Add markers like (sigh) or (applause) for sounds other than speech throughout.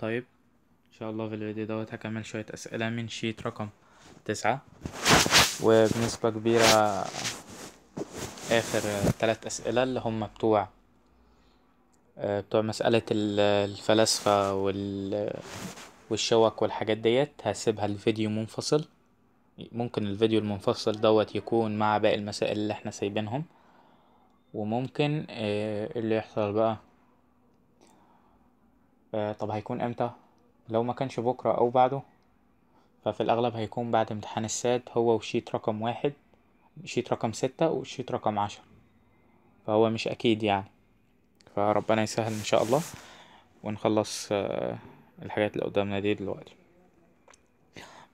طيب ان شاء الله في الفيديو دوت هكمل شوية اسئلة من شيت رقم تسعة وبنسبة كبيرة اخر ثلاث اسئلة اللي هم بتوع آه، بتوع مسألة الفلاسفة وال والشوك والحاجات ديت هسيبها لفيديو منفصل ممكن الفيديو المنفصل دوت يكون مع باقي المسائل اللي احنا سايبينهم وممكن آه، اللي يحصل بقى آه، طب هيكون امتى لو ما كانش بكرة او بعده ففي الاغلب هيكون بعد امتحان الساد هو وشيت رقم واحد شيت رقم ستة وشيت رقم عشرة فهو مش اكيد يعني فربنا يسهل ان شاء الله ونخلص آه، الحاجات اللي قدامنا دي دلوقتي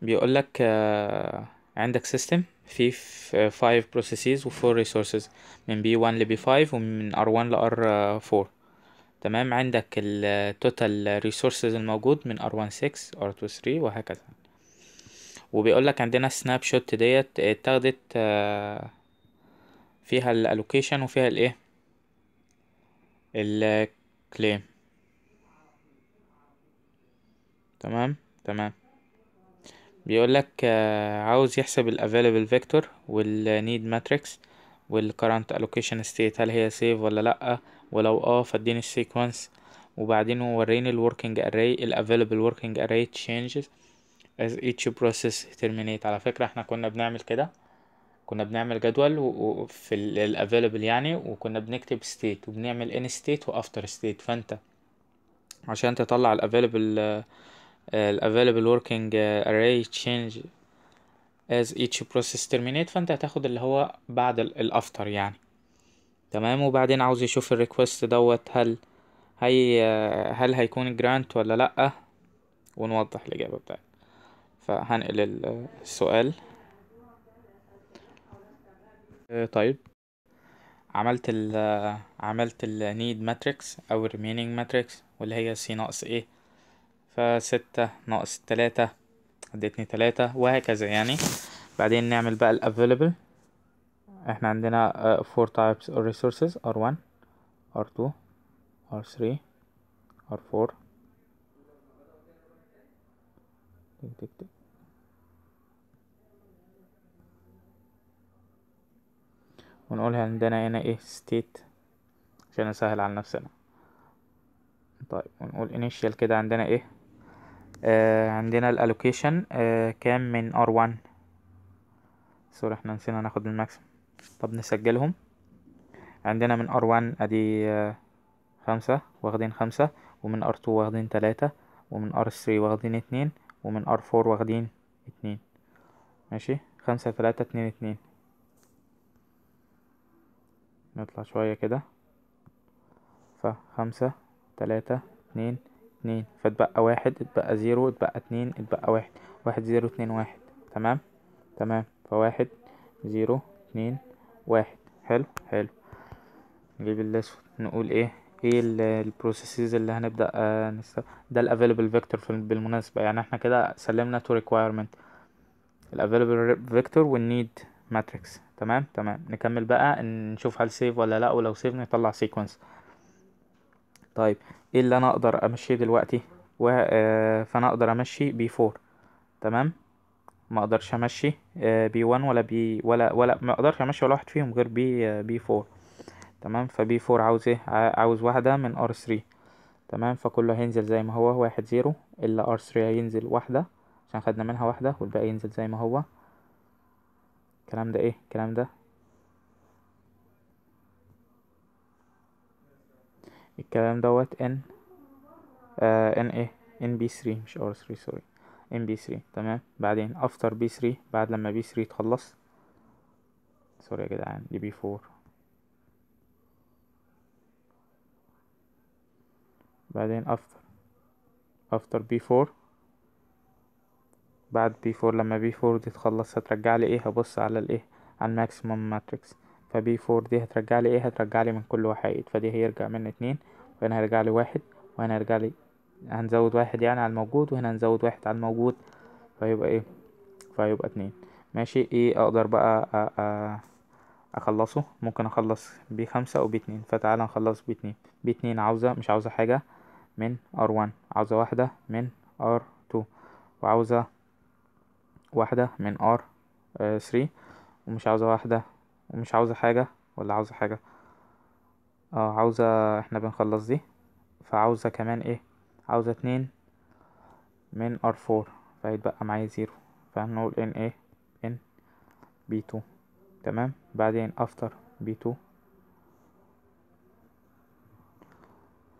بيقولك آه، عندك سيستم فيه 5 بروسيسز و 4 ريسورسز من بي 1 ل 5 ومن ار 1 ل 4 تمام عندك التوتال ريسورسز الموجود من R16 R23 وهكذا وبيقول لك عندنا سناب شوت ديت اتاخدت آه، فيها الالوكيشن وفيها الايه الكليم تمام تمام بيقول لك آه، عاوز يحسب الافيلبل فيكتور والنيد ماتريكس والكرنت الوكيشن ستيت هل هي سيف ولا لا ولو اه فاديني السيكونس وبعدين وريني الوركينج اري الافيلبل working array changes as each process terminate على فكرة احنا كنا بنعمل كده كنا بنعمل جدول في الافيلبل يعني وكنا بنكتب state وبنعمل in state وافتر ستيت state فانت عشان تطلع الافيلبل آه، الافيلبل working array تشينج as each process terminate فانت هتاخد اللي هو بعد الافتر يعني تمام وبعدين عاوز يشوف الريكوست دوت هل هي هل هيكون جرانت ولا لأ ونوضح الإجابة بتاعتنا فهنقل السؤال آه، طيب عملت ال عملت ال need matrix أو remaining matrix واللي هي سي ناقص ايه فستة ناقص تلاتة اديتني تلاتة وهكذا يعني بعدين نعمل بقى ال available احنا عندنا آه، four types of resources R1 R2 R3 R4 ونقول عندنا هنا ايه state عشان نسهل على نفسنا طيب ونقول initial كده عندنا ايه آه عندنا الالوكيشن آه كام من R1 سوري احنا نسينا ناخد الماكسيم طب نسجلهم عندنا من R1 ادي آه، خمسة واخدين خمسة ومن R2 واخدين تلاتة ومن R3 واخدين اتنين ومن R4 واخدين اتنين ماشي خمسة تلاتة اتنين اتنين نطلع شوية كده فخمسة تلاتة اتنين اتنين فاتبقى واحد اتبقى زيرو اتبقى اتنين اتبقى واحد واحد زيرو اتنين واحد تمام تمام فواحد زيرو اتنين واحد حلو حلو نجيب الاسود نقول ايه ايه البروسيسز اللي هنبدا آه نست... ده الافيلبل فيكتور بالمناسبه يعني احنا كده سلمنا تو ريكويرمنت الافيلبل فيكتور والنيد ماتريكس تمام تمام نكمل بقى نشوف هل سيف ولا لا ولو سيف نطلع سيكونس طيب ايه اللي انا اقدر امشيه دلوقتي و... آه فانا اقدر امشي بي 4 تمام ما اقدرش امشي آه، بي 1 ولا بي ولا ولا ما اقدرش امشي ولا واحد فيهم غير بي آه، بي 4 تمام فبي 4 عاوز ايه عاوز واحده من ار 3 تمام فكله هينزل زي ما هو واحد زيرو الا ار 3 هينزل واحده عشان خدنا منها واحده والباقي ينزل زي ما هو الكلام ده ايه الكلام ده الكلام دوت ان آه ان ايه ان بي 3 مش ار 3 سوري ام بي 3 تمام بعدين افتر بي 3 بعد لما بي 3 تخلص سوري يا جدعان دي بي 4 بعدين افتر افتر بي 4 بعد بي 4 لما بي 4 دي تخلص هترجع لي ايه هبص على الايه على الماكسيمم ماتريكس فبي 4 دي هترجع لي ايه هترجع لي من كل وحيد فدي هيرجع من اتنين وهنا هيرجع لي واحد وهنا هيرجع لي هنزود واحد يعني على الموجود وهنا هنزود واحد على الموجود فيبقى ايه فيبقى اتنين ماشي ايه اقدر بقى اخلصه ممكن اخلص بخمسة او باتنين فتعالى نخلص باتنين باتنين عاوزة مش عاوزة حاجة من R1 عاوزة واحدة من R2 وعاوزة واحدة من R3 ومش عاوزة واحدة ومش عاوزة حاجة ولا عاوزة حاجة اه عاوزة احنا بنخلص دي فعاوزة كمان ايه عاوزة اتنين من ار فور فهيتبقى معايا زيرو فهنقول ان ايه ان بي تو تمام بعدين افتر بي تو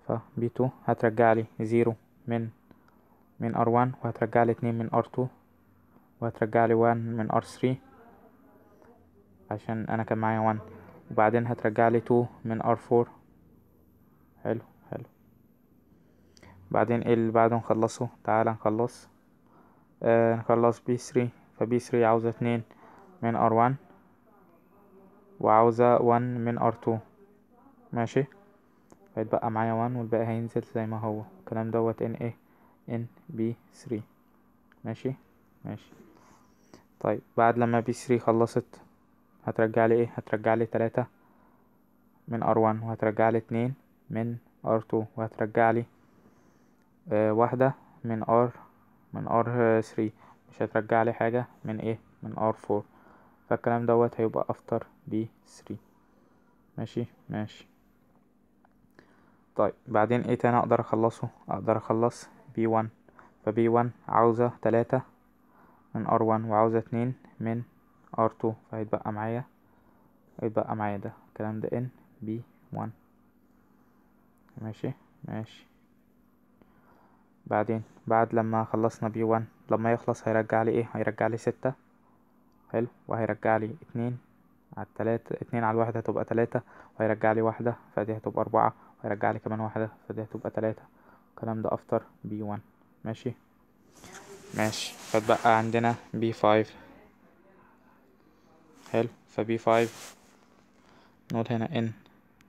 فبي تو هترجع لي زيرو من من ار وان وهترجع لي اتنين من ار تو وهترجع لي وان من ار ثري عشان انا كان معايا وان وبعدين هترجع لي تو من ار فور حلو بعدين ال اللي بعده نخلصه تعال نخلص آه نخلص بي ثري فبي 3 عاوزة اتنين من ار وان وعاوزة وان من ار تو ماشي هيتبقى معايا وان والباقي هينزل زي ما هو الكلام دوت ان ايه ان بي 3 ماشي ماشي طيب بعد لما بي 3 خلصت هترجع لي ايه هترجع لي تلاتة من ار وان وهترجع لي اتنين من ار تو وهترجع لي آه، واحدة من ار من ار 3 مش هترجع لي حاجة من ايه من ار 4 فالكلام دوت هيبقى افتر أفتر 3 ماشي ماشي طيب بعدين ايه تاني اقدر اخلصه اقدر اخلص b 1 فB1 1 عاوزة تلاتة من ار 1 وعاوزة اتنين من ار 2 فهيتبقى معايا هيتبقى معايا ده الكلام ده ان b 1 ماشي ماشي بعدين بعد لما خلصنا بي 1 لما يخلص هيرجع لي ايه هيرجع لي ستة حلو وهيرجع لي اتنين على التلاتة اتنين على الواحد هتبقى تلاتة وهيرجع لي واحدة فدي هتبقى أربعة وهيرجع لي كمان واحدة فدي هتبقى تلاتة الكلام ده افتر بي 1 ماشي ماشي فتبقى عندنا بي 5 حلو فبي 5 نقول هنا ان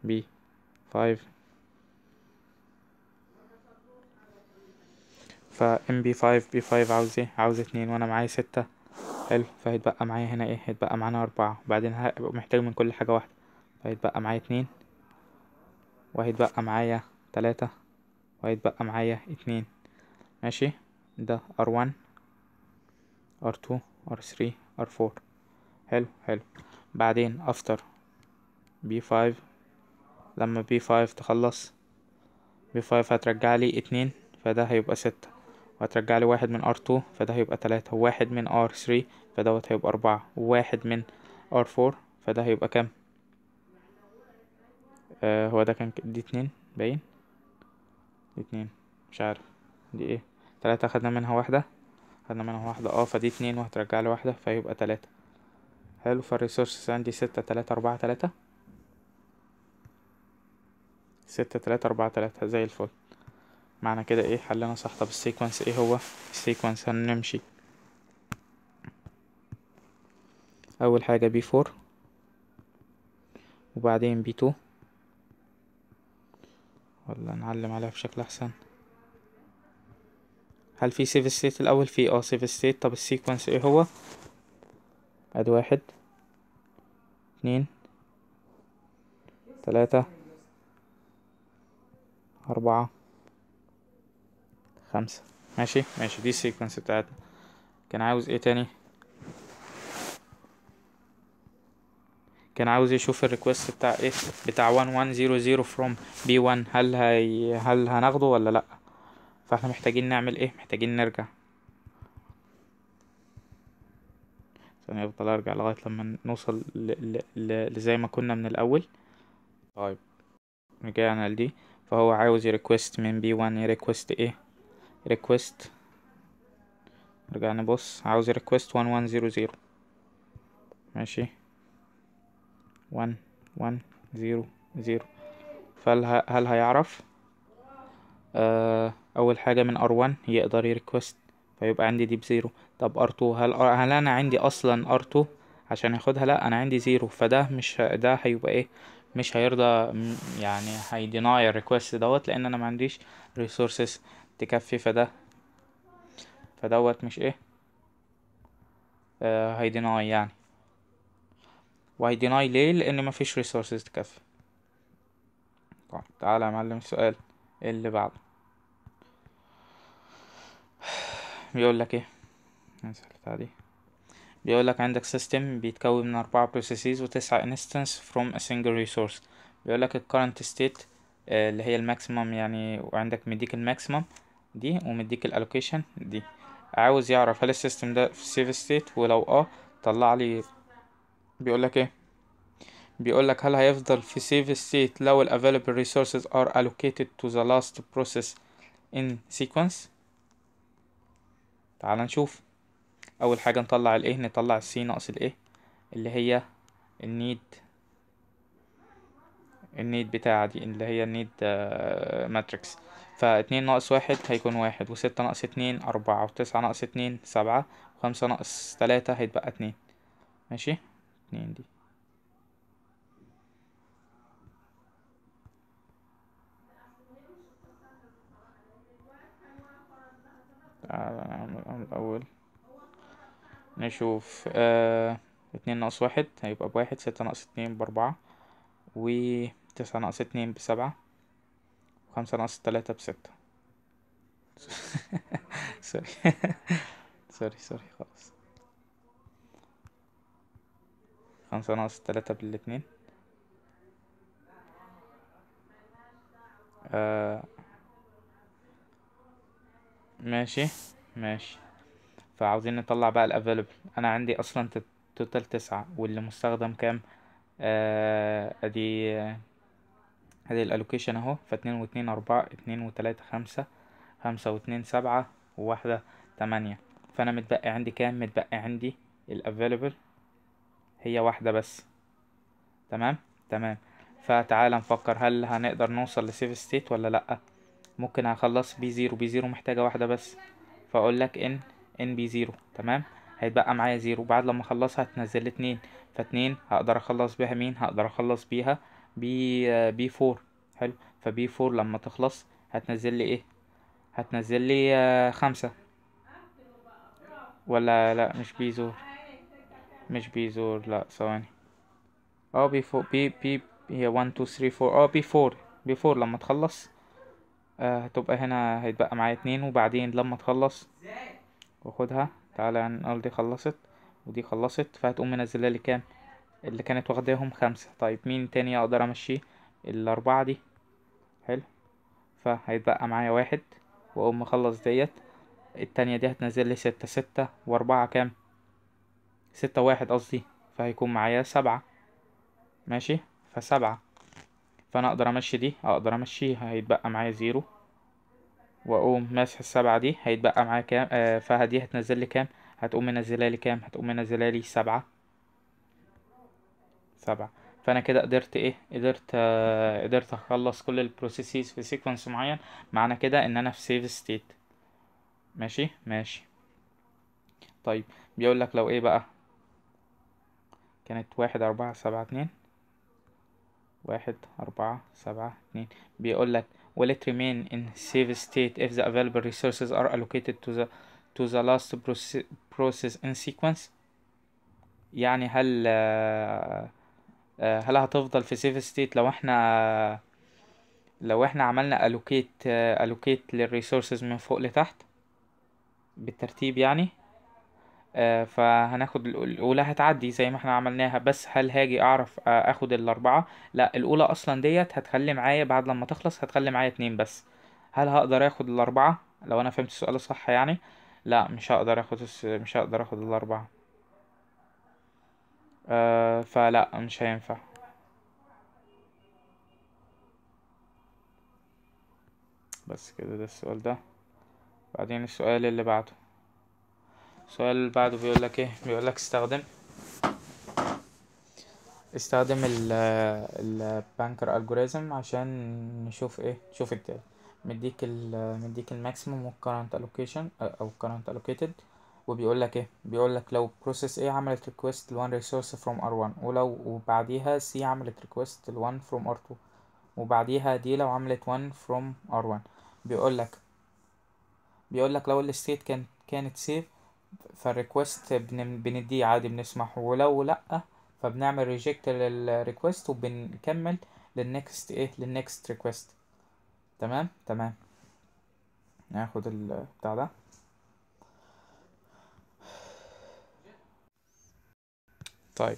بي 5 فا ام بي فايف بي فايف عاوز ايه عاوز اتنين وانا معايا ستة حلو فهيتبقى معايا هنا ايه هيتبقى معانا اربعة وبعدين هبقى محتاج من كل حاجة واحدة فهيتبقى معايا اتنين وهيتبقى معايا تلاتة وهيتبقى معايا اتنين ماشي ده ار ون ار تو ار ثري ار فور حلو حلو بعدين افتر بي فايف لما بي فايف تخلص بي فايف هترجعلي لي اتنين فده هيبقى سته وهترجع لي واحد من ار2 فده هيبقى تلاتة وواحد من ار3 فدوت هيبقى أربعة وواحد من ار4 فده هيبقى كام آه هو ده كان دي اتنين باين دي اتنين مش عارف دي ايه تلاتة خدنا منها واحدة خدنا منها واحدة اه فدي اتنين وهترجع لي واحدة فيبقى تلاتة حلو فالريسورسز عندي ستة تلاتة أربعة تلاتة ستة تلاتة أربعة تلاتة زي الفل معنى كده ايه حلنا صح طب السيكونس ايه هو السيكونس هنمشي اول حاجة بي فور وبعدين بي تو ولا نعلم عليها بشكل احسن هل في سيف ستيت الاول في اه سيف ستيت طب السيكونس ايه هو اد واحد اتنين تلاتة أربعة خمسة ماشي ماشي دي السيكونس بتاعتنا كان عاوز ايه تاني كان عاوز يشوف الريكوست بتاع ايه بتاع 1100 from b1 هل هي هل هناخده ولا لا فاحنا محتاجين نعمل ايه محتاجين نرجع ثانية افضل ارجع لغاية لما نوصل ل... ل... لزي ما كنا من الاول طيب رجعنا لدي فهو عاوز يريكوست من b1 يريكوست ايه request نرجع نبص عاوز request وان وان زيرو زيرو ماشي وان وان زيرو زيرو فهل هل هيعرف آه اول حاجه من r 1 يقدر يريكوست فيبقى عندي دي بزيرو طب r 2 هل هل انا عندي اصلا r 2 عشان ياخدها لا انا عندي زيرو فده مش ده هيبقى ايه مش هيرضى يعني هيديناي الريكوست دوت لان انا ما عنديش ريسورسز تكفي فده فدوت مش ايه آه هيديناي يعني ديناي ليه لان مفيش ريسورسز تكفي طيب تعالى يا معلم السؤال اللي بعده بيقول لك ايه دي بيقول لك عندك سيستم بيتكون من أربعة بروسيسز وتسعة انستنس from a single resource بيقول لك ال current state آه، اللي هي الماكسيمم يعني وعندك مديك الماكسيمم دي ومديك الالوكيشن دي عاوز يعرف هل السيستم ده في سيف ستيت ولو اه طلع لي بيقول لك ايه بيقول لك هل هيفضل في سيف ستيت لو ال available resources are allocated to the last process in sequence تعال نشوف اول حاجه نطلع الايه نطلع السي ناقص الايه اللي هي النيد النيد بتاعه دي اللي هي النيد ماتريكس فاتنين ناقص واحد هيكون واحد وستة ناقص اتنين أربعة وتسعة ناقص اتنين سبعة وخمسة ناقص تلاتة هيتبقى اتنين ماشي اتنين دي تعالى الأول نشوف آه، اتنين ناقص واحد هيبقى بواحد ستة ناقص اتنين بأربعة وتسعة ناقص اتنين بسبعة خمسة ناقص تلاتة بستة (laughs) سوري سوري سوري خلاص خمسة ناقص تلاتة بالاتنين آه، ماشي ماشي فعاوزين نطلع بقى الافيلبل انا عندي اصلا توتال تسعة واللي مستخدم كام آه ادي ادي الالوكيشن اهو ف 2 واتنين اربعة اتنين وتلاتة خمسة خمسة واتنين سبعة وواحدة تمانية فانا متبقي عندي كام متبقي عندي الافيلبل هي واحدة بس تمام تمام فتعال نفكر هل هنقدر نوصل لسيف ستيت ولا لأ ممكن هخلص بي زيرو بي زيرو محتاجة واحدة بس فاقول لك ان ان بي زيرو تمام هيتبقى معايا زيرو بعد لما اخلصها هتنزل لي اتنين فاتنين هقدر اخلص بيها مين هقدر اخلص بيها بي بي 4 حلو فبي 4 لما تخلص هتنزل لي ايه هتنزل لي آه، خمسة ولا لا مش بيزور مش بيزور لا ثواني اه بي فور بي بي هي 1 2 3 4 اه بي 4 بي 4 لما تخلص آه، هتبقى هنا هيتبقى معايا اتنين وبعدين لما تخلص واخدها تعالى نقول دي خلصت ودي خلصت فهتقوم منزلها لي كام اللي كانت واخداهم خمسة طيب مين تاني اقدر امشيه الاربعة دي حلو فهيتبقى معايا واحد واقوم مخلص ديت التانية دي هتنزل لي ستة ستة واربعة كام ستة واحد قصدي فهيكون معايا سبعة ماشي فسبعة فانا اقدر امشي دي اقدر امشيها هيتبقى معايا زيرو واقوم ماسح السبعة دي هيتبقى معايا كام آه فهدي هتنزل لي كام هتقوم منزلها لي كام هتقوم منزلها لي سبعة سبعة فانا كده قدرت ايه قدرت آه قدرت اخلص كل البروسيسز في سيكونس معين معنى كده ان انا في سيف ستيت ماشي ماشي طيب بيقول لك لو ايه بقى كانت واحد أربعة سبعة اتنين واحد أربعة سبعة اتنين بيقول لك will it remain in save state if the available resources are allocated to the to the last process in sequence يعني هل آه، هل هتفضل في سيف ستيت لو احنا لو احنا عملنا allocate الوكيت آه، للريسورسز من فوق لتحت بالترتيب يعني آه، فهناخد الاولى هتعدي زي ما احنا عملناها بس هل هاجي اعرف اخد الاربعه لا الاولى اصلا ديت هتخلي معايا بعد لما تخلص هتخلي معايا اتنين بس هل هقدر اخد الاربعه لو انا فهمت السؤال صح يعني لا مش هقدر اخد مش هقدر اخد الاربعه آه، فلا مش هينفع بس كده ده السؤال ده بعدين السؤال اللي بعده السؤال اللي بعده بيقول لك ايه بيقول لك استخدم استخدم ال البانكر الجوريزم عشان نشوف ايه نشوف التالي مديك ال مديك الماكسيمم والكرنت الوكيشن او current allocated وبيقول لك ايه بيقول لك لو process A عملت request ل one resource from R1 ولو وبعديها C عملت request ل one from R2 وبعديها D لو عملت one from R1 بيقول لك بيقول لك لو الستيت كان كانت سيف فالريكوست بنديه عادي بنسمح ولو لا فبنعمل ريجكت للريكوست وبنكمل للنكست ايه للنكست ريكوست تمام تمام ناخد البتاع ده طيب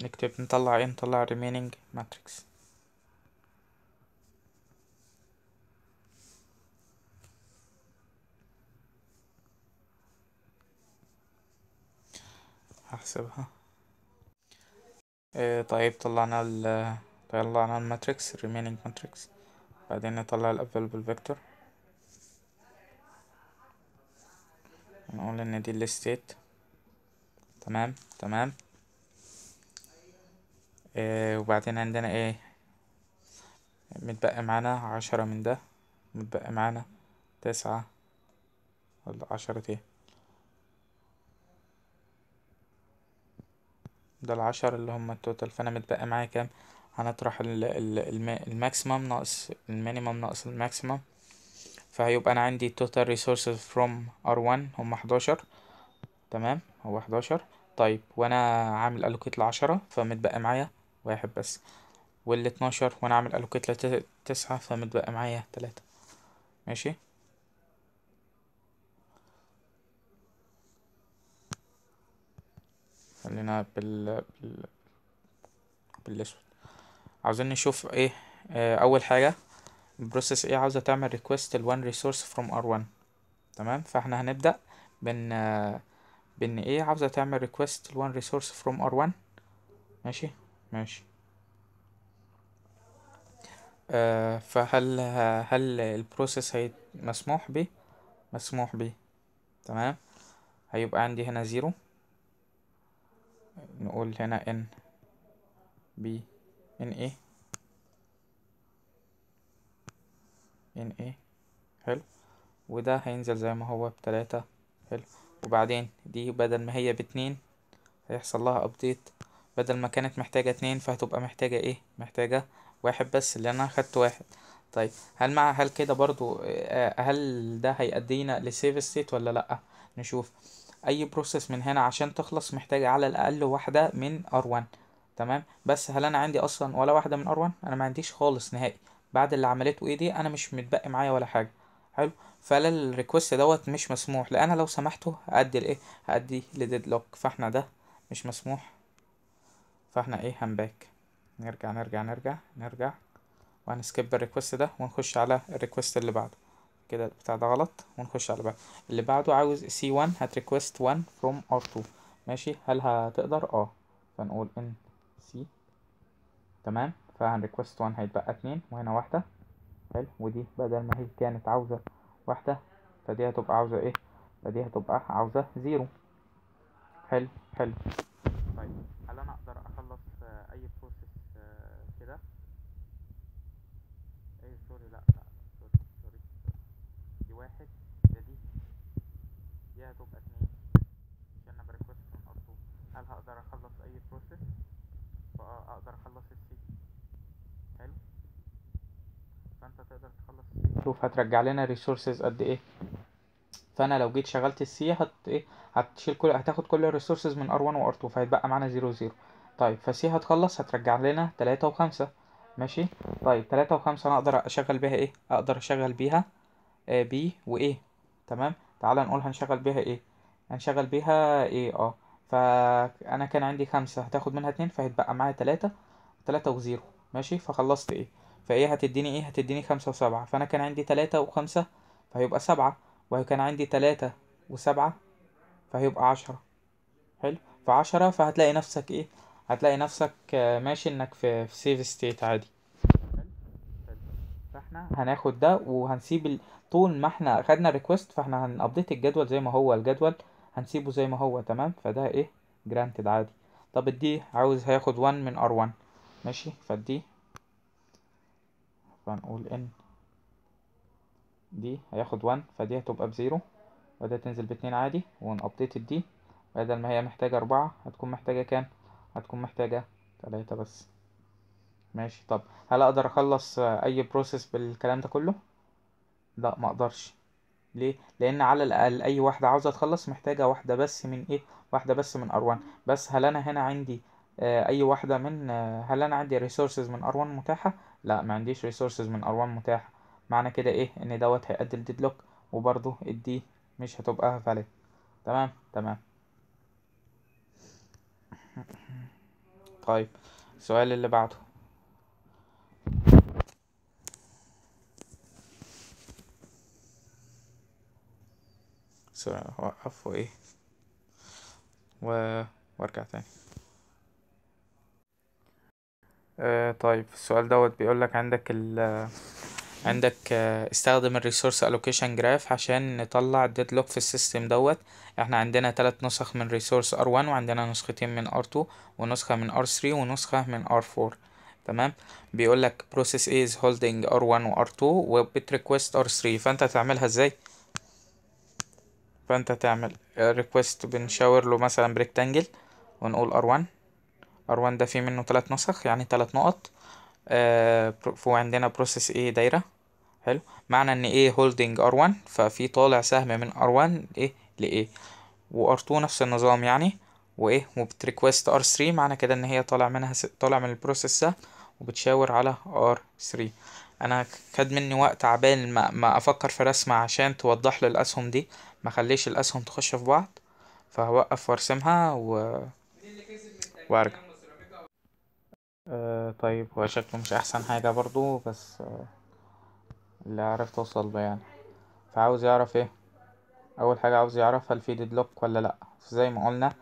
نكتب نطلع ايه نطلع remaining matrix هحسبها إيه طيب طلعنا ال طلعنا الماتريكس remaining matrix بعدين نطلع ال available vector نقول ان دي الستيت تمام تمام إيه وبعدين عندنا ايه متبقى معانا عشرة من ده متبقى معانا تسعة ولا عشرة ايه ده العشر اللي هم التوتال فانا متبقى معايا كام هنطرح الماكسيمم ناقص المينيمم ناقص الماكسيمم فهيبقى انا عندي التوتال ريسورسز فروم ار 1 هم 11 تمام هو 11 طيب وانا عامل الوكيت لعشرة فمتبقى معايا واحد بس والاتناشر وانا عامل الوكيت لتسعة فمتبقى معايا تلاتة ماشي خلينا بال بال بالاسود عاوزين نشوف ايه اه اول حاجة البروسيس ايه عاوزة تعمل ريكوست ال one resource from r1 تمام فاحنا هنبدأ بن بان ايه عاوزة تعمل ريكوست ل one resource from r1 ماشي ماشي آه فهل هل البروسيس هي مسموح به مسموح به تمام هيبقى عندي هنا زيرو نقول هنا ان بي ان ايه ان ايه حلو وده هينزل زي ما هو بتلاتة حلو وبعدين دي بدل ما هي باتنين هيحصل لها ابديت بدل ما كانت محتاجة اتنين فهتبقى محتاجة ايه محتاجة واحد بس اللي انا خدت واحد طيب هل مع هل كده برضو آه، هل ده هيأدينا لسيف ستيت ولا لأ نشوف اي بروسيس من هنا عشان تخلص محتاجة على الاقل واحدة من ار1 تمام بس هل انا عندي اصلا ولا واحدة من ار1 انا ما عنديش خالص نهائي بعد اللي عملته ايه دي انا مش متبقي معايا ولا حاجة حلو فقال الريكوست دوت مش مسموح لان انا لو سمحته هادي لايه هادي لديدلوك فاحنا ده مش مسموح فاحنا ايه هنباك نرجع نرجع نرجع نرجع وهنسكيب الريكوست ده ونخش على الريكوست اللي بعده كده البتاع ده غلط ونخش على بعده اللي بعده عاوز سي 1 هات ريكوست 1 فروم ار 2 ماشي هل هتقدر اه فنقول ان سي تمام فهنريكوست 1 هيتبقى 2 وهنا واحده حلو ودي بدل ما هي كانت عاوزه واحدة فدي هتبقى عاوزة ايه فدي هتبقى عاوزة زيرو حلو حلو طيب هل انا اقدر اخلص آه، اي بروسيس آه، كده اي سوري لا لا سوري سوري دي واحد دي دي هتبقى اتنين عشان انا بريكوست من اصله هل هقدر اخلص اي بروسيس اقدر اخلص السي حلو فانت تقدر تخلص السي شوف هترجع لنا ريسورسز قد ايه فانا لو جيت شغلت السي هت ايه هتشيل كل هتاخد كل الريسورسز من ار1 وار2 فهيتبقى معانا 0 0 طيب فسي هتخلص هترجع لنا 3 و5 ماشي طيب 3 و5 انا اقدر اشغل بيها ايه اقدر اشغل بيها آه بي وايه تمام تعال نقول هنشغل بيها ايه هنشغل بيها ايه اه فانا كان عندي 5 هتاخد منها 2 فهيتبقى معايا 3 3 و0 ماشي فخلصت ايه فايه هتديني ايه هتديني خمسة وسبعة فانا كان عندي تلاتة وخمسة فهيبقى سبعة وكان عندي تلاتة وسبعة فهيبقى عشرة حلو فعشرة فهتلاقي نفسك ايه هتلاقي نفسك آه، ماشي انك في, سيف ستيت عادي فاحنا هناخد ده وهنسيب طول ما احنا خدنا ريكوست فاحنا هنابديت الجدول زي ما هو الجدول هنسيبه زي ما هو تمام فده ايه جرانتد عادي طب الدي عاوز هياخد 1 من ار1 ماشي فالدي فهنقول ان دي هياخد 1 فدي هتبقى بزيرو وده تنزل باتنين عادي ونابديت الدي بدل ما هي محتاجة أربعة هتكون محتاجة كام؟ هتكون محتاجة تلاتة بس ماشي طب هل أقدر أخلص أي بروسيس بالكلام ده كله؟ لا مقدرش ليه؟ لأن على الأقل أي واحدة عاوزة تخلص محتاجة واحدة بس من إيه؟ واحدة بس من أروان بس هل أنا هنا عندي آه، اي واحدة من آه، هل انا عندي ريسورسز من ار1 متاحة لا ما عنديش ريسورسز من ار1 متاحة معنى كده ايه ان دوت هيؤدي deadlock وبرضه الدي مش هتبقى فاليد تمام تمام طيب السؤال اللي بعده سؤال هوقفه ايه و... وارجع تاني آه طيب السؤال دوت بيقول لك عندك ال عندك آه، استخدم الريسورس الوكيشن جراف عشان نطلع ديدلوك في السيستم دوت احنا عندنا ثلاث نسخ من ريسورس ار1 وعندنا نسختين من ار2 ونسخه من ار3 ونسخه من ار4 تمام بيقول لك process از is holding R1 و R2 وبت request R3 فانت هتعملها ازاي فانت تعمل آه، request بنشاور له مثلا rectangle ونقول R1 R1 ده فيه منه تلات نسخ يعني تلات نقط آه وعندنا بروسيس A دايرة حلو معنى ان A holding R1 ففي طالع سهم من R1 ايه لايه A وR2 نفس النظام يعني وايه وبتريكوست R3 معنى كده ان هي طالع منها س... طالع من البروسيس ده وبتشاور على R3 انا خد مني وقت عبال ما, ما افكر في رسمة عشان توضح لي الاسهم دي ما خليش الاسهم تخش في بعض فهوقف وارسمها و... وارجع آه، طيب هو شكله مش احسن حاجة برضو بس آه، اللي عرفت اوصل بيه يعني فعاوز يعرف ايه اول حاجة عاوز يعرف هل في ديدلوك ولا لا زي ما قلنا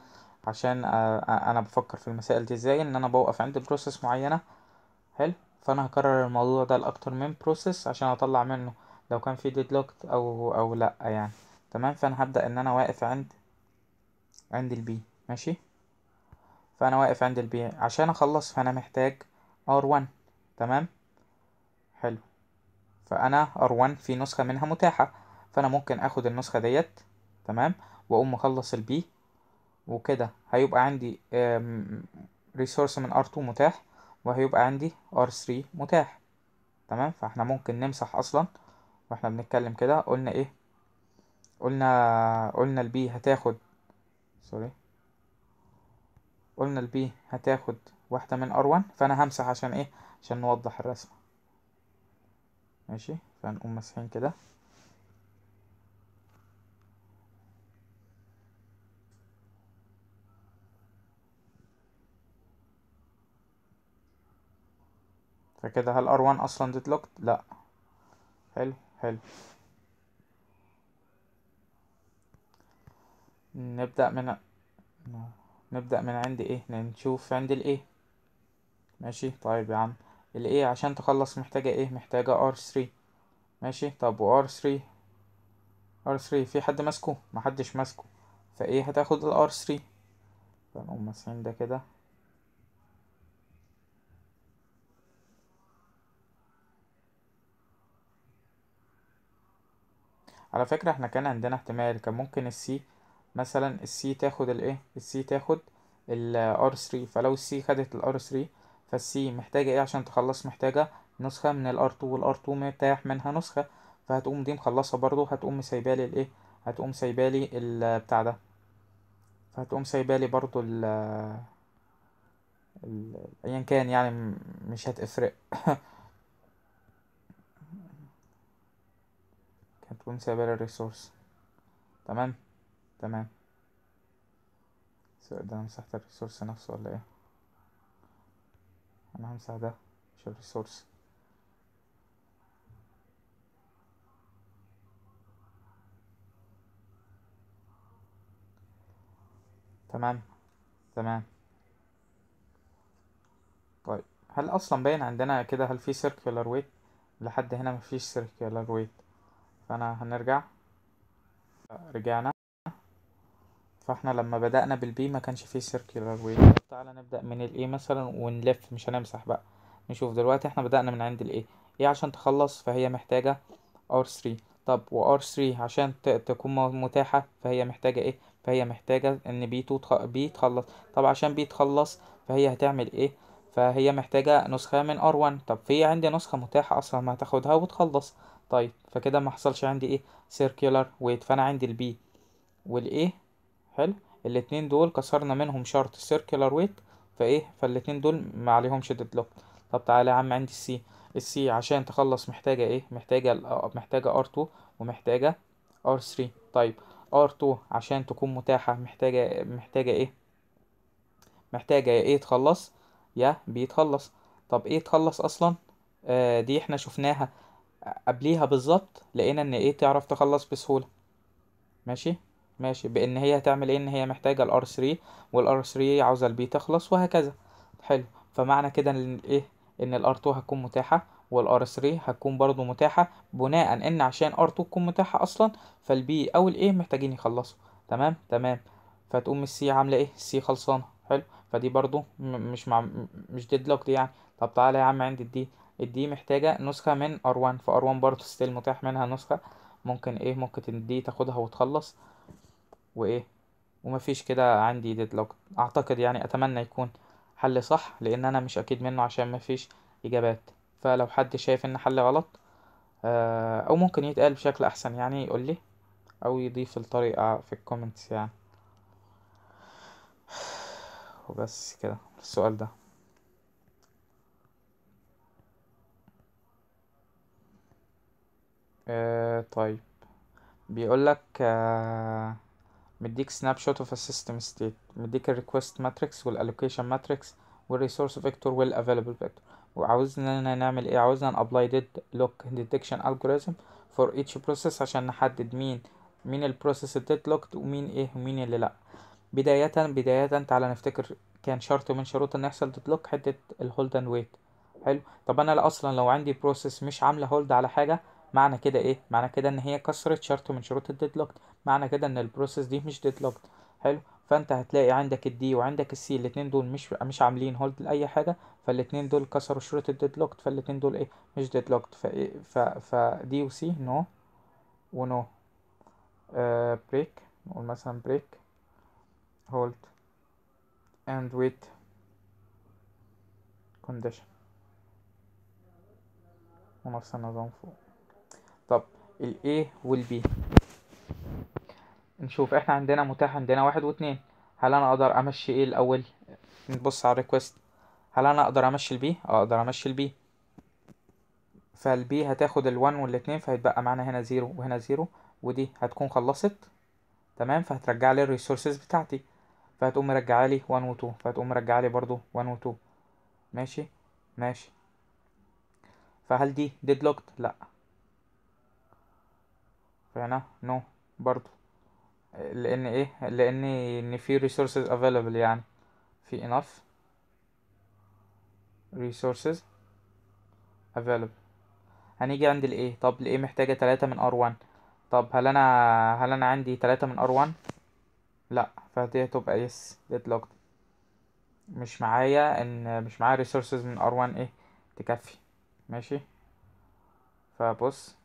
عشان آه، انا بفكر في المسائل دي ازاي ان انا بوقف عند بروسيس معينة حلو فانا هكرر الموضوع ده لاكتر من بروسيس عشان اطلع منه لو كان في ديدلوك او او لا يعني تمام فانا هبدأ ان انا واقف عند عند البي ماشي فأنا واقف عند البيع إيه. عشان أخلص فأنا محتاج R1 تمام حلو فأنا R1 في نسخة منها متاحة فأنا ممكن أخد النسخة ديت تمام وأقوم مخلص البي وكده هيبقى عندي ريسورس من R2 متاح وهيبقى عندي R3 متاح تمام فاحنا ممكن نمسح أصلا واحنا بنتكلم كده قلنا ايه قلنا قلنا البي هتاخد سوري قلنا البي هتاخد واحدة من ار1 فأنا همسح عشان ايه عشان نوضح الرسمة ماشي فنقوم ماسحين كده فكده هل ار 1 أصلا ديدلوكت؟ لأ حلو حلو نبدأ من نبدأ من عند ايه نشوف عند الايه ماشي طيب يا عم الايه عشان تخلص محتاجة ايه محتاجه ار R3 ماشي طب و 3 ار 3 في حد ماسكه محدش ماسكه فايه هتاخد الار 3 فنقوم ماسحين ده كده على فكرة احنا كان عندنا احتمال كان ممكن السي مثلا السي تاخد الايه السي تاخد الار 3 فلو السي خدت الار 3 فالسي محتاجه ايه عشان تخلص محتاجه نسخه من الار 2 والار 2 متاح منها نسخه فهتقوم دي مخلصها برضو هتقوم سايبالي الايه هتقوم سايبالي البتاع ده فهتقوم سايبالي برضو ال ايا كان يعني مش هتفرق هتقوم سايبالي الريسورس تمام تمام سواء ده انا مسحت الريسورس نفسه ولا ايه انا همسح ده مش الريسورس تمام تمام طيب هل اصلا باين عندنا كده هل في circular weight لحد هنا مفيش circular weight فانا هنرجع رجعنا فاحنا لما بدأنا بالبي ما كانش فيه سيركيولار ويف تعالى نبدأ من الاي مثلا ونلف مش هنمسح بقى نشوف دلوقتي احنا بدأنا من عند الاي ايه عشان تخلص فهي محتاجة R3 طب و R3 عشان تكون متاحة فهي محتاجة ايه فهي محتاجة ان بي 2 بي تخلص طب عشان بي تخلص فهي هتعمل ايه فهي محتاجة نسخة من R1 طب في عندي نسخة متاحة أصلا ما هتاخدها وتخلص طيب فكده ما حصلش عندي ايه سيركيولار ويت فأنا عندي البي والايه حلو الاتنين دول كسرنا منهم شرط سيركلر ويت فايه فالاتنين دول ما عليهمش ديدلوك طب تعالى يا عم عندي السي السي عشان تخلص محتاجة ايه محتاجة آه، محتاجة ار2 ومحتاجة ار3 طيب ار2 عشان تكون متاحة محتاجة محتاجة ايه محتاجة يا ايه تخلص يا بيتخلص طب ايه تخلص اصلا آه دي احنا شفناها قبليها بالظبط لقينا ان ايه تعرف تخلص بسهولة ماشي ماشي بان هي هتعمل ايه ان هي محتاجه الار 3 والار 3 عاوزه البي تخلص وهكذا حلو فمعنى كده ان ايه ان الار 2 هتكون متاحه والار 3 هتكون برضو متاحه بناء ان عشان ار 2 تكون متاحه اصلا فالبي او الايه محتاجين يخلصوا تمام تمام فتقوم السي عامله ايه السي خلصانه حلو فدي برضو مش مع مش دي يعني طب تعالى يا عم عندي الدي الدي محتاجه نسخه من ار 1 فار 1 برضو ستيل متاح منها نسخه ممكن ايه ممكن الدي تاخدها وتخلص وايه ومفيش كده عندي ديدلوك اعتقد يعني اتمنى يكون حل صح لان انا مش اكيد منه عشان مفيش اجابات فلو حد شايف ان حل غلط آه، او ممكن يتقال بشكل احسن يعني يقول لي او يضيف الطريقة في الكومنتس يعني وبس كده السؤال ده آه طيب بيقولك آه مديك سناب شوت اوف السيستم ستيت مديك الريكوست ماتريكس والالوكيشن ماتريكس والريسورس فيكتور والافيلبل فيكتور وعاوزنا ان نعمل ايه عاوزنا نابلاي ديد لوك ديتكشن الجوريزم فور ايتش بروسيس عشان نحدد مين مين البروسيس الديد لوكت ومين ايه ومين اللي لا بداية بداية تعالى نفتكر كان شرط من شروط ان يحصل ديد لوك حتة الهولد اند ويت حلو طب انا اصلا لو عندي بروسيس مش عاملة هولد على حاجة معنى كده ايه معنى كده ان هي كسرت شرط من شروط الديدلوك معنى كده ان البروسيس دي مش ديدلوك حلو فانت هتلاقي عندك الدي وعندك السي الاثنين دول مش مش عاملين هولد لاي حاجه فالاثنين دول كسروا شروط الديدلوك فالاثنين دول ايه مش ديدلوك ف دي وسي نو ونو بريك نقول مثلا بريك هولد اند ويت كونديشن ونفس النظام فوق طب ال A وال B نشوف احنا عندنا متاح عندنا واحد واتنين هل انا اقدر امشي ايه الاول نبص على الريكوست هل انا اقدر امشي البي آه، اقدر امشي البي فالبي هتاخد ال 1 وال 2 فهيتبقى معانا هنا زيرو وهنا زيرو ودي هتكون خلصت تمام فهترجع لي الريسورسز بتاعتي فهتقوم مرجع لي 1 و 2 فهتقوم مرجع لي برضو 1 و 2 ماشي ماشي فهل دي ديدلوكت لا فهنا نو برضو لان ايه لان ان في resources available يعني في enough resources available هنيجي عند الايه طب الايه محتاجه 3 من ار1 طب هل انا هل انا عندي 3 من ار1 لا فدي هتبقى يس ديدلوكد مش معايا ان مش معايا resources من ار1 ايه تكفي ماشي فبص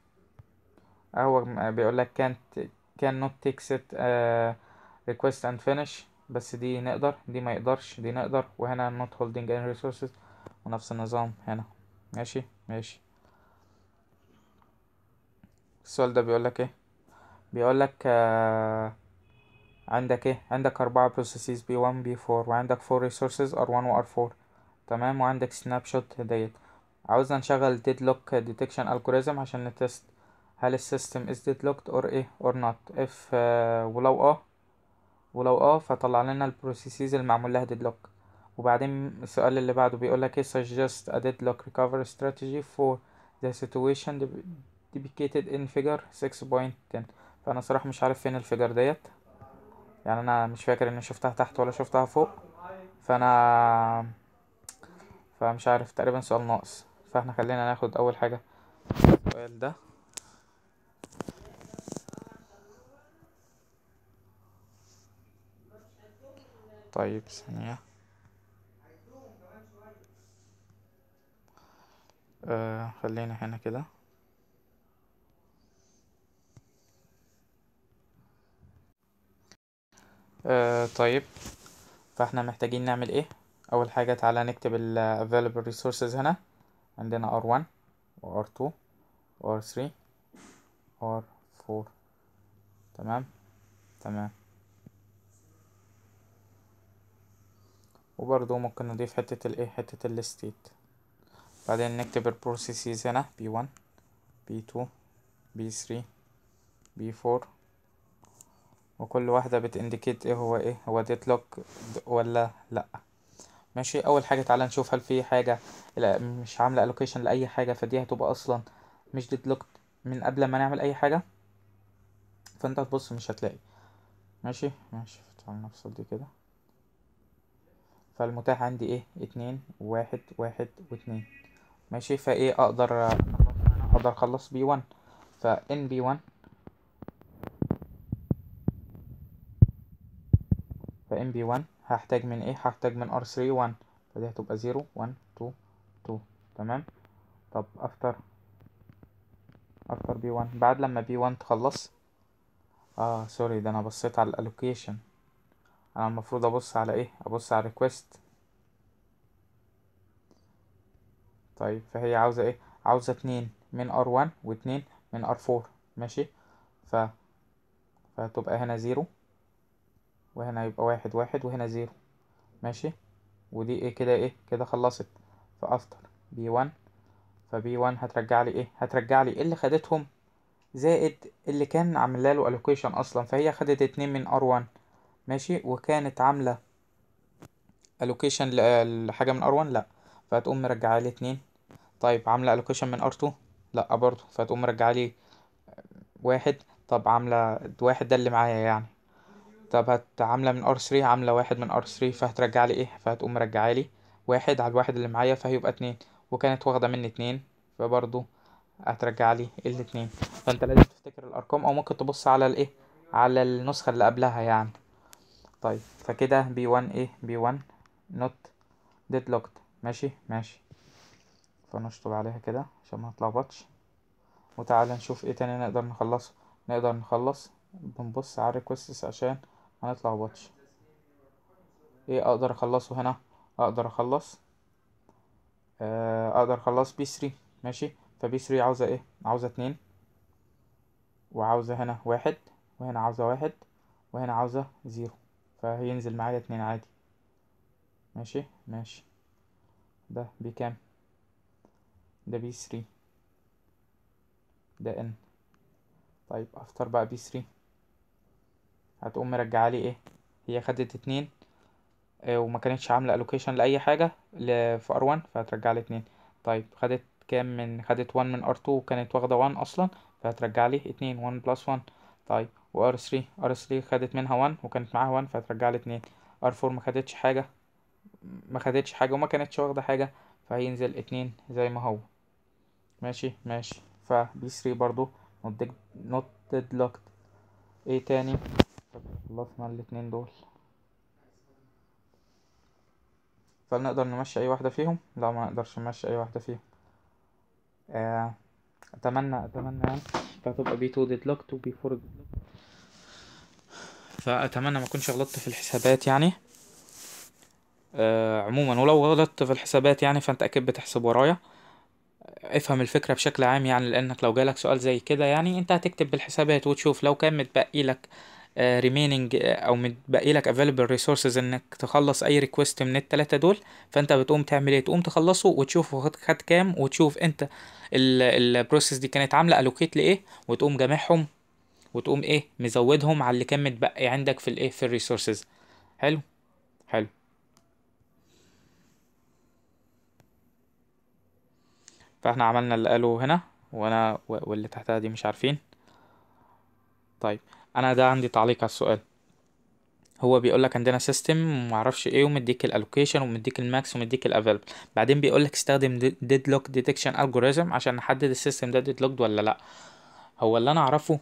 هو آه، بيقول لك كانت كان نوت تكست ريكويست اند فينيش بس دي نقدر دي ما يقدرش دي نقدر وهنا نوت هولدنج any ريسورسز ونفس النظام هنا ماشي ماشي السؤال ده بيقول لك ايه بيقول لك آه عندك ايه عندك اربعة بروسيسز بي 1 بي 4 وعندك 4 ريسورسز ار 1 وار ار 4 تمام وعندك سناب شوت ديت عاوزنا نشغل ديد لوك ديتكشن الجوريزم عشان نتست هل السيستم is deadlocked or ايه or not اف آه، ولو اه ولو اه فطلع لنا البروسيسز المعمول لها deadlock وبعدين السؤال اللي بعده بيقول لك ايه suggest a deadlock recovery strategy for the situation depicted in figure 6.10 فانا صراحة مش عارف فين الفيجر ديت يعني انا مش فاكر اني شفتها تحت ولا شفتها فوق فانا فمش عارف تقريبا سؤال ناقص فاحنا خلينا ناخد اول حاجة السؤال ده طيب ثانية آه خلينا هنا كده آه طيب فاحنا محتاجين نعمل ايه اول حاجة تعالى نكتب ال available resources هنا عندنا R1 و R2 و R3 R4 تمام تمام وبرضو ممكن نضيف حتة الايه حتة State بعدين نكتب processes هنا B1 B2 B3 B4 وكل واحدة بتindicate ايه هو ايه هو ديتلوك ولا لأ ماشي اول حاجة تعالى نشوف هل في حاجة مش عاملة allocation لأي حاجة فدي هتبقى اصلا مش deadlocked من قبل ما نعمل اي حاجة فانت هتبص مش هتلاقي ماشي ماشي تعالى نفصل دي كده فالمتاح عندي ايه اتنين واحد واحد واتنين ماشي فايه اقدر اقدر اخلص بي 1 ان بي 1 ان بي 1 هحتاج من ايه هحتاج من ار ثري وان فدي هتبقى زيرو وان تو تو تمام طب افتر افتر بي 1 بعد لما بي 1 تخلص اه سوري ده انا بصيت على الالوكيشن انا المفروض ابص على ايه ابص على ريكوست طيب فهي عاوزة ايه عاوزة اتنين من ار1 واتنين من ار4 ماشي ف فهتبقى هنا زيرو وهنا يبقى واحد واحد وهنا زيرو ماشي ودي ايه كده ايه كده خلصت فافتر بي 1 فبي 1 هترجع لي ايه هترجع لي اللي خدتهم زائد اللي كان عامل له الوكيشن اصلا فهي خدت اتنين من ار1 ماشي وكانت عاملة allocation لحاجة من R1 لا فهتقوم مرجعة لي اتنين طيب عاملة allocation من R2 لا برضو فهتقوم مرجعة لي واحد طب عاملة واحد ده اللي معايا يعني طب هت عاملة من R3 عاملة واحد من R3 فهترجع لي ايه فهتقوم مرجعة لي واحد على الواحد اللي معايا فهيبقى اتنين وكانت واخدة مني اتنين فبرضو هترجع لي الاتنين فانت لازم تفتكر الارقام او ممكن تبص على الايه على النسخة اللي قبلها يعني طيب فكده بي 1 ايه بي 1 نوت ديدلوكت ماشي ماشي فنشطب عليها كده عشان ما نتلخبطش وتعالى نشوف ايه تاني نقدر نخلصه نقدر نخلص بنبص على الريكوستس عشان ما نتلخبطش ايه اقدر اخلصه هنا اقدر اخلص آه اقدر اخلص بي 3 ماشي فبي 3 عاوزه ايه عاوزه اتنين وعاوزه هنا واحد وهنا عاوزه واحد وهنا عاوزه زيرو فهينزل معايا اتنين عادي ماشي ماشي ده بكام ده بي 3 ده ان طيب اختار بقى بي 3 هتقوم مرجع لي ايه هي خدت اتنين اه وما كانتش عامله الوكيشن لاي حاجه في ار1 فهترجع لي اتنين طيب خدت كام من خدت 1 من ار2 وكانت واخده 1 اصلا فهترجع لي 2 1 بلس 1 طيب وار 3 ار 3 خدت منها 1 وكانت معاها 1 فهترجع لي 2 ار 4 ما خدتش حاجه ما خدتش حاجه وما كانتش واخده حاجه فهينزل 2 زي ما هو ماشي ماشي فبي 3 برضو نوت ديد ايه تاني خلصنا الاتنين دول فنقدر نمشي اي واحده فيهم لا ما نقدرش نمشي اي واحده فيهم آه، اتمنى اتمنى يعني فهتبقى بي 2 ديد لوكت وبي 4 ديد لوكت فأتمنى ما أكونش غلطت في الحسابات يعني آه عموما ولو غلطت في الحسابات يعني فأنت أكيد بتحسب ورايا افهم الفكرة بشكل عام يعني لأنك لو جالك سؤال زي كده يعني أنت هتكتب بالحسابات وتشوف لو كان متبقي لك ريميننج آه، آه، او متبقي لك افيلبل ريسورسز انك تخلص اي ريكوست من التلاتة دول فانت بتقوم تعمل ايه تقوم تخلصه وتشوف خد كام وتشوف انت البروسيس دي كانت عامله الوكيت لايه وتقوم جامعهم وتقوم ايه مزودهم على اللي كان متبقي عندك في الايه في الريسورسز حلو حلو فاحنا عملنا اللي قاله هنا وانا واللي تحتها دي مش عارفين طيب انا ده عندي تعليق على السؤال هو بيقول لك عندنا سيستم اعرفش ايه ومديك الالوكيشن ومديك الماكس ومديك الافيلبل بعدين بيقول لك استخدم ديدلوك ديتكشن الجوريزم عشان نحدد السيستم ده ديدلوكد ولا لا هو اللي انا اعرفه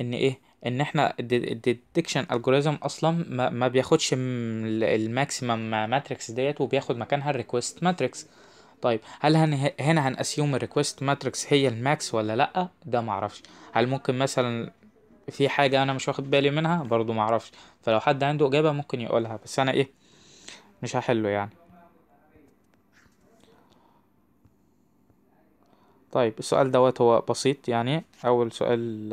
ان ايه ان احنا الديتكشن الجوريزم اصلا ما, ما بياخدش الماكسيمم ماتريكس ديت وبياخد مكانها الريكوست ماتريكس طيب هل هن هنا هنأسيوم الريكوست ماتريكس هي الماكس ولا لا ده معرفش هل ممكن مثلا في حاجة أنا مش واخد بالي منها برضو معرفش فلو حد عنده إجابة ممكن يقولها بس أنا إيه مش هحله يعني طيب السؤال دوت هو بسيط يعني أول سؤال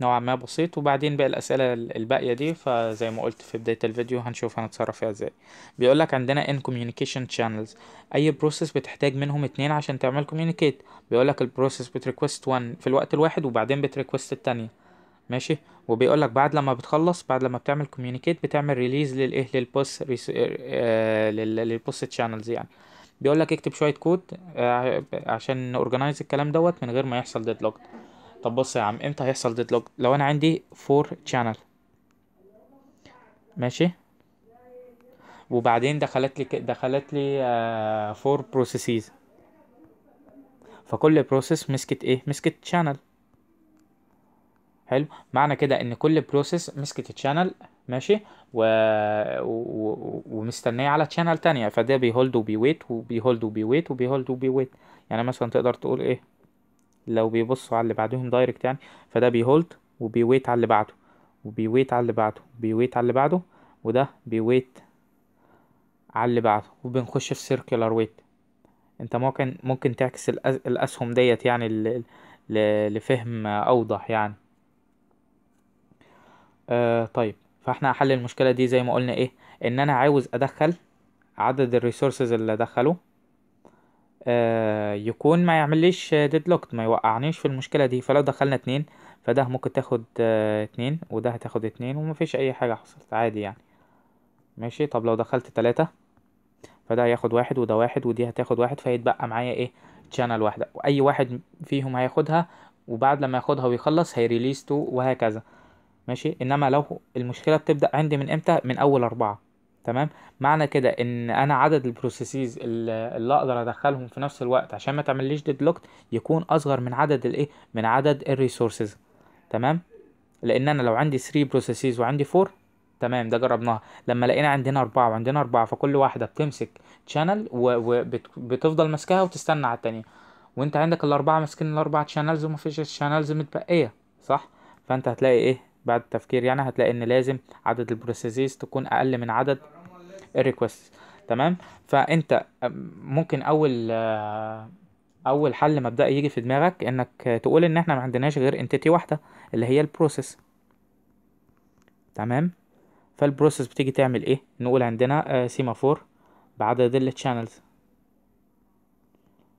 نوعا ما بسيط وبعدين بقى الأسئلة الباقية دي فزي ما قلت في بداية الفيديو هنشوف هنتصرف فيها ازاي بيقولك عندنا in communication channels أي process بتحتاج منهم اتنين عشان تعمل communicate بيقولك البروسيس بتريكوست one في الوقت الواحد وبعدين بتريكوست التانية ماشي وبيقولك بعد لما بتخلص بعد لما بتعمل communicate بتعمل ريليز للايه للبوس ريس... آه... آه، post channels يعني بيقولك اكتب شوية كود آه، عشان عشان نورجنايز الكلام دوت من غير ما يحصل deadlock طب بص يا عم امتى هيحصل ديدلوك لو انا عندي فور channel ماشي وبعدين دخلت لي دخلت لي فور آه، بروسيسز فكل بروسيس مسكت ايه مسكت channel حلو معنى كده ان كل بروسيس مسكت الشانل ماشي و... و... ومستنيه على شانل تانية فده بيهولد وبيويت وبيهولد وبيويت وبيهولد وبيويت يعني مثلا تقدر تقول ايه لو بيبصوا على اللي بعدهم دايركت يعني فده بيهولد وبيويت على اللي بعده وبيويت على اللي بعده وبيويت على اللي بعده وده بيويت على اللي بعده وبنخش في سيركلر ويت انت ممكن ممكن تعكس الاسهم ديت يعني لفهم اوضح يعني آه طيب فاحنا هحل المشكله دي زي ما قلنا ايه ان انا عاوز ادخل عدد الريسورسز اللي دخله آه، يكون ما يعمليش ديدلوكت ما يوقعنيش في المشكلة دي فلو دخلنا اتنين فده ممكن تاخد آه، اتنين وده هتاخد اتنين ومفيش اي حاجة حصلت عادي يعني ماشي طب لو دخلت تلاتة فده هياخد واحد وده واحد ودي هتاخد واحد فهيتبقى معايا ايه تشانل واحدة واي واحد فيهم هياخدها وبعد لما ياخدها ويخلص هيريليستو تو وهكذا ماشي انما لو المشكلة بتبدأ عندي من امتى من اول اربعة تمام معنى كده ان انا عدد البروسيسز اللي اقدر ادخلهم في نفس الوقت عشان ما تعمليش ديدلوكت يكون اصغر من عدد الايه من عدد الريسورسز تمام لان انا لو عندي 3 بروسيسز وعندي 4 تمام ده جربناها لما لقينا عندنا أربعة وعندنا أربعة فكل واحدة بتمسك شانل وبتفضل ماسكاها وتستنى على التانية وانت عندك الأربعة ماسكين الأربعة شانلز ومفيش شانلز متبقية صح فانت هتلاقي ايه بعد التفكير يعني هتلاقي ان لازم عدد البروسيسز تكون أقل من عدد الريكوست تمام فانت ممكن اول آه، اول حل مبدئي يجي في دماغك انك تقول ان احنا ما عندناش غير انتيتي واحده اللي هي البروسيس تمام فالبروسيس بتيجي تعمل ايه نقول عندنا سيمافور آه، بعدد التشانلز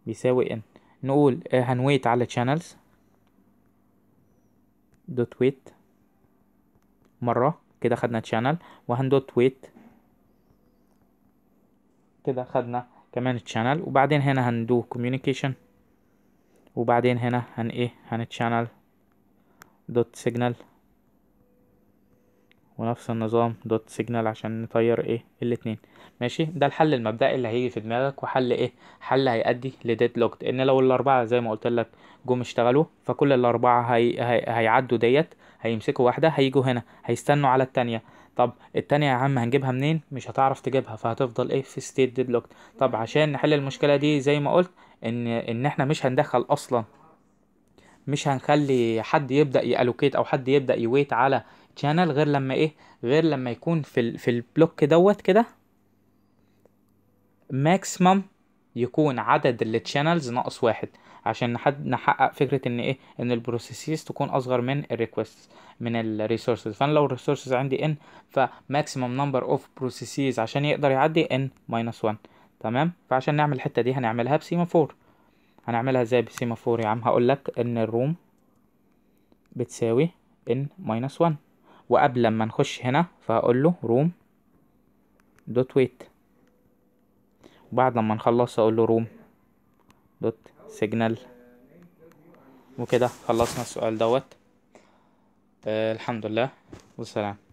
بيساوي ان نقول آه، هنويت على channels دوت ويت مرة كده خدنا channel وهندوت ويت كده خدنا كمان الشانل وبعدين هنا هندو كوميونيكيشن وبعدين هنا هن ايه هنتشانل دوت سيجنال ونفس النظام دوت سيجنال عشان نطير ايه الاتنين ماشي ده الحل المبدئي اللي هيجي في دماغك وحل ايه حل هيؤدي لديد لوكت ان لو الاربعه زي ما قلت لك جم اشتغلوا فكل الاربعه هي... هي... هيعدوا ديت هيمسكوا واحده هيجوا هنا هيستنوا على التانيه طب التانية يا عم هنجيبها منين مش هتعرف تجيبها فهتفضل ايه في ستيت deadlocked طب عشان نحل المشكلة دي زي ما قلت ان ان احنا مش هندخل اصلا مش هنخلي حد يبدا يالوكيت او حد يبدا يويت على channel غير لما ايه غير لما يكون في في البلوك دوت كده ماكسيمم يكون عدد التشانلز ناقص واحد عشان نحقق فكره ان ايه ان البروسيسز تكون اصغر من الريكوست من الريسورسز فانا لو الريسورسز عندي ان فماكسيمم نمبر اوف بروسيسز عشان يقدر يعدي ان ماينس 1 تمام فعشان نعمل الحته دي هنعملها بسيمافور هنعملها ازاي بسيمافور يا عم هقول لك ان الروم بتساوي ان ماينس 1 وقبل ما نخش هنا فهقول له روم دوت ويت وبعد لما نخلص اقول له روم دوت سيجنال وكده خلصنا السؤال دوت آه الحمد لله والسلام